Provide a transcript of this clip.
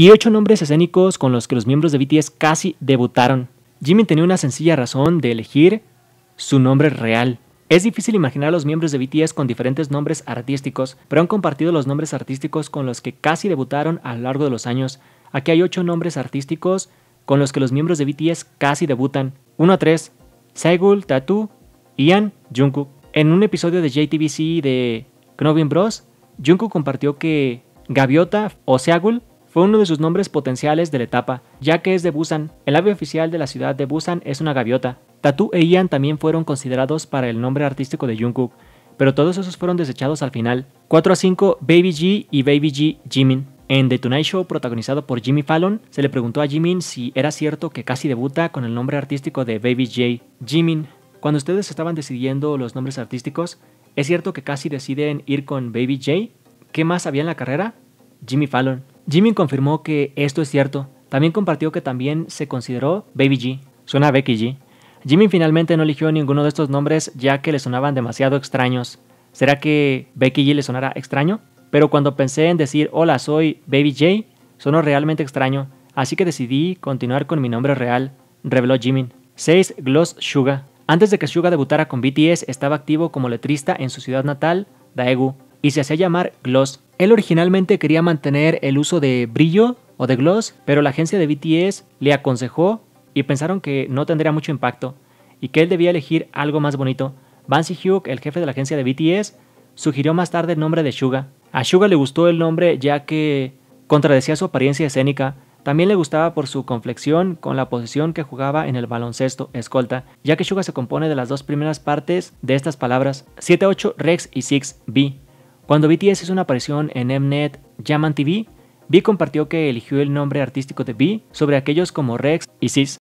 y ocho nombres escénicos con los que los miembros de BTS casi debutaron. Jimmy tenía una sencilla razón de elegir su nombre real. Es difícil imaginar a los miembros de BTS con diferentes nombres artísticos, pero han compartido los nombres artísticos con los que casi debutaron a lo largo de los años. Aquí hay ocho nombres artísticos con los que los miembros de BTS casi debutan. 1 a 3. Seagull, Tatu, Ian, Jungkook. En un episodio de JTBC de Knobin Bros, Jungkook compartió que Gaviota o Seagull fue uno de sus nombres potenciales de la etapa, ya que es de Busan. El ave oficial de la ciudad de Busan es una gaviota. Tatu e Ian también fueron considerados para el nombre artístico de Jungkook, pero todos esos fueron desechados al final. 4 a 5, Baby G y Baby G Jimin. En The Tonight Show, protagonizado por Jimmy Fallon, se le preguntó a Jimin si era cierto que casi debuta con el nombre artístico de Baby J. Jimin, cuando ustedes estaban decidiendo los nombres artísticos, ¿es cierto que casi deciden ir con Baby J? ¿Qué más había en la carrera? Jimmy Fallon. Jimin confirmó que esto es cierto. También compartió que también se consideró Baby G. Suena a Becky G. Jimmy finalmente no eligió ninguno de estos nombres ya que le sonaban demasiado extraños. ¿Será que Becky G le sonará extraño? Pero cuando pensé en decir hola soy Baby J, sonó realmente extraño, así que decidí continuar con mi nombre real, reveló Jimin. 6. Gloss Suga. Antes de que Suga debutara con BTS, estaba activo como letrista en su ciudad natal, Daegu, y se hacía llamar Gloss. Él originalmente quería mantener el uso de brillo o de gloss, pero la agencia de BTS le aconsejó y pensaron que no tendría mucho impacto y que él debía elegir algo más bonito. Vance Hugh, el jefe de la agencia de BTS, sugirió más tarde el nombre de Suga. A Suga le gustó el nombre ya que contradecía su apariencia escénica. También le gustaba por su conflexión con la posición que jugaba en el baloncesto escolta, ya que Suga se compone de las dos primeras partes de estas palabras 7-8 Rex y 6B. Cuando BTS hizo una aparición en Mnet Yaman TV, V compartió que eligió el nombre artístico de B sobre aquellos como Rex y Sis,